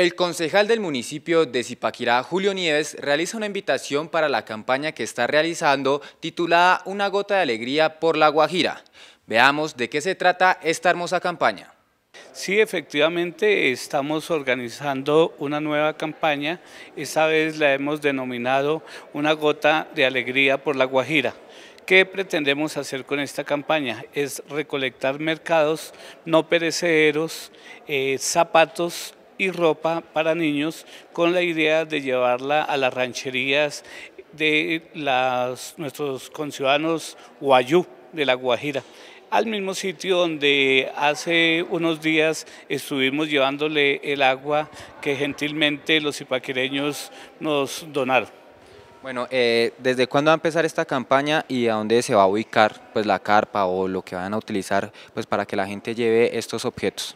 El concejal del municipio de Zipaquirá, Julio Nieves, realiza una invitación para la campaña que está realizando titulada Una gota de alegría por la Guajira. Veamos de qué se trata esta hermosa campaña. Sí, efectivamente estamos organizando una nueva campaña, esta vez la hemos denominado Una gota de alegría por la Guajira. ¿Qué pretendemos hacer con esta campaña? Es recolectar mercados no perecederos, eh, zapatos y ropa para niños con la idea de llevarla a las rancherías de nuestros conciudadanos Guayú de La Guajira al mismo sitio donde hace unos días estuvimos llevándole el agua que gentilmente los ipaquireños nos donaron. Bueno, eh, ¿desde cuándo va a empezar esta campaña y a dónde se va a ubicar pues, la carpa o lo que van a utilizar pues, para que la gente lleve estos objetos?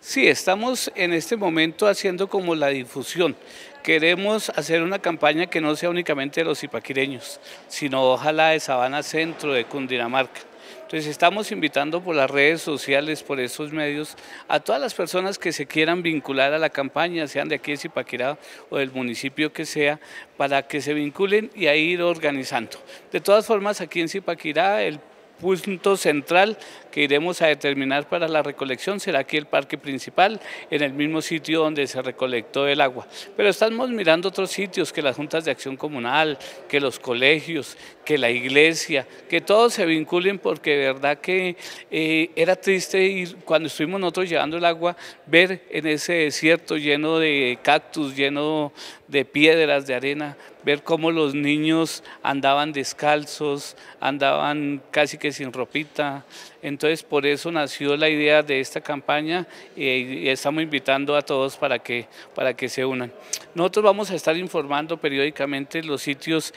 Sí, estamos en este momento haciendo como la difusión. Queremos hacer una campaña que no sea únicamente de los ipaquireños, sino ojalá de Sabana Centro, de Cundinamarca. Entonces estamos invitando por las redes sociales, por esos medios, a todas las personas que se quieran vincular a la campaña, sean de aquí de Zipaquirá o del municipio que sea, para que se vinculen y a ir organizando. De todas formas, aquí en Zipaquirá el punto central que iremos a determinar para la recolección será aquí el parque principal, en el mismo sitio donde se recolectó el agua. Pero estamos mirando otros sitios, que las juntas de acción comunal, que los colegios, que la iglesia, que todos se vinculen porque de verdad que eh, era triste ir, cuando estuvimos nosotros llevando el agua, ver en ese desierto lleno de cactus, lleno de piedras, de arena, ver cómo los niños andaban descalzos, andaban casi que sin ropita. Entonces por eso nació la idea de esta campaña y, estamos invitando a todos para que, para que se unan. Nosotros vamos a estar informando periódicamente los sitios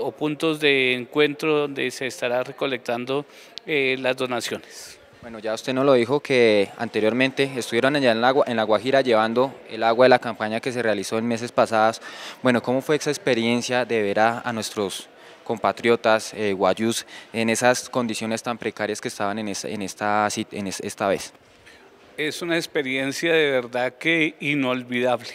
o puntos de encuentro donde se estará recolectando eh, las donaciones. Bueno, ya usted nos lo dijo que anteriormente estuvieron allá en la, en la Guajira llevando el agua de la campaña que se realizó en meses pasados. Bueno, ¿cómo fue esa experiencia de ver a, nuestros compatriotas eh, guayús en esas condiciones tan precarias que estaban en, esta, en, esta, en esta vez? Es una experiencia de verdad que inolvidable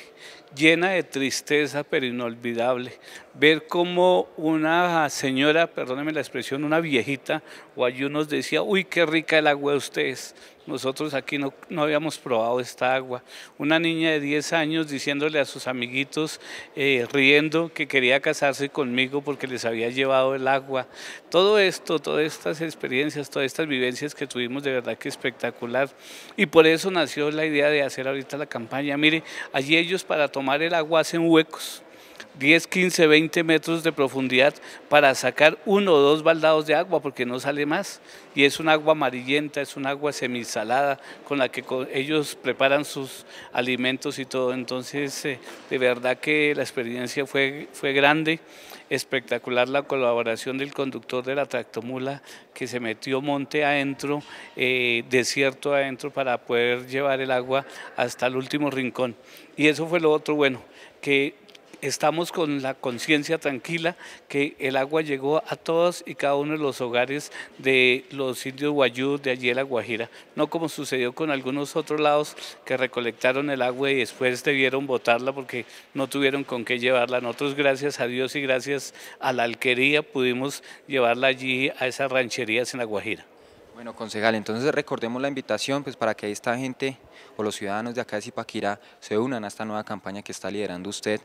llena de tristeza pero inolvidable. Ver cómo una señora, perdóneme la expresión, una viejita, o ayunos decía, uy, qué rica el agua de ustedes. Nosotros aquí no, no, habíamos probado esta agua. Una niña de 10 años diciéndole a sus amiguitos, eh, riendo, que quería casarse conmigo porque les había llevado el agua. Todo esto, todas estas experiencias, todas estas vivencias que tuvimos, de verdad que espectacular. Y por eso nació la idea de hacer ahorita la campaña. Mire, allí ellos para tomar tomar el agua hacen huecos, 10, 15, 20 metros de profundidad para sacar uno o dos baldados de agua porque no sale más. Y es un agua amarillenta, es un agua semisalada con la que ellos preparan sus alimentos y todo. Entonces, eh, de verdad que la experiencia fue, fue grande espectacular la colaboración del conductor de la tractomula que se metió monte adentro, eh, desierto adentro para poder llevar el agua hasta el último rincón. Y eso fue lo otro bueno, que estamos con la conciencia tranquila que el agua llegó a todos y cada uno de los hogares de los indios guayú de allí en la Guajira, no como sucedió con algunos otros lados que recolectaron el agua y después debieron botarla porque no tuvieron con qué llevarla. Nosotros gracias a Dios y gracias a la alquería pudimos llevarla allí a esas rancherías en la Guajira. Bueno, concejal, entonces recordemos la invitación pues, para que esta gente o los ciudadanos de acá de Zipaquirá se unan a esta nueva campaña que está liderando usted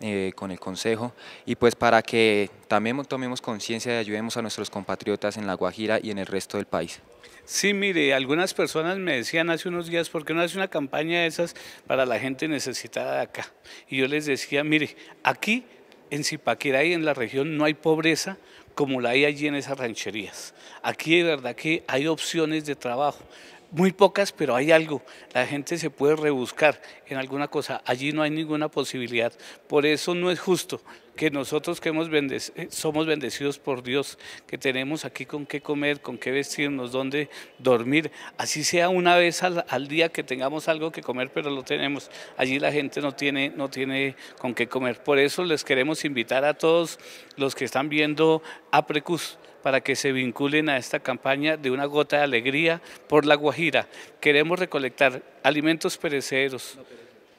eh, con el Consejo y pues para que también tomemos conciencia y ayudemos a nuestros compatriotas en La Guajira y en el resto del país. Sí, mire, algunas personas me decían hace unos días, ¿por qué no hace una campaña de esas para la gente necesitada de acá? Y yo les decía, mire, aquí en Zipaquirá y en la región no hay pobreza como la hay allí en esas rancherías. Aquí de verdad que hay opciones de trabajo muy pocas, pero hay algo. La gente se puede rebuscar en alguna cosa. Allí no hay ninguna posibilidad. Por eso no es justo que nosotros que hemos eh, somos bendecidos por Dios, que tenemos aquí con qué comer, con qué vestirnos, dónde dormir, así sea una vez al, día que tengamos algo que comer, pero lo tenemos. Allí la gente no tiene, no tiene con qué comer. Por eso les queremos invitar a todos los que están viendo a Aprecus para que se vinculen a esta campaña de una gota de alegría por La Guajira. Queremos recolectar alimentos pereceros,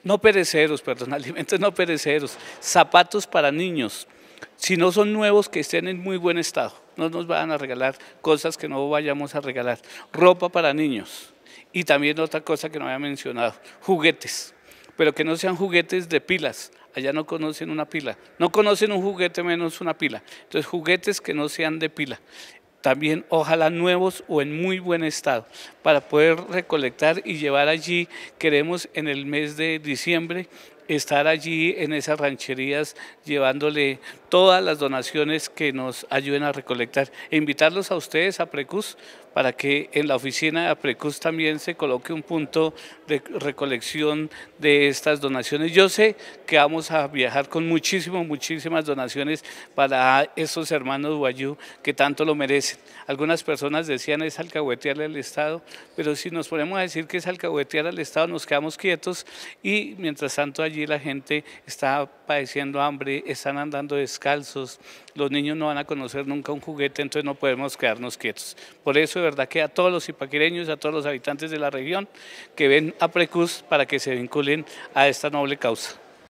no pereceros, perdón, alimentos no pereceros, zapatos para niños, si no son nuevos, que estén en muy buen estado. No nos van a regalar cosas que no vayamos a regalar. Ropa para niños. Y también otra cosa que no había mencionado, juguetes. Pero que no sean juguetes de pilas, Allá no conocen una pila. No conocen un juguete menos una pila. Entonces, juguetes que no sean de pila. También, ojalá nuevos o en muy buen estado, para poder recolectar y llevar allí. Queremos en el mes de diciembre estar allí en esas rancherías llevándole todas las donaciones que nos ayuden a recolectar. E invitarlos a ustedes a Precus para que en la oficina de Precus también se coloque un punto de recolección de estas donaciones. Yo sé que vamos a viajar con muchísimas, muchísimas donaciones para esos hermanos Guayú que tanto lo merecen. Algunas personas decían es alcahuetearle al Estado, pero si nos ponemos a decir que es alcahuetear al Estado nos quedamos quietos y mientras tanto allí la gente está padeciendo hambre, están andando descalzos, los niños no van a conocer nunca un juguete, entonces no podemos quedarnos quietos. Por eso de verdad que a todos los ipaquireños, a todos los habitantes de la región que ven a Precus para que se vinculen a esta noble causa.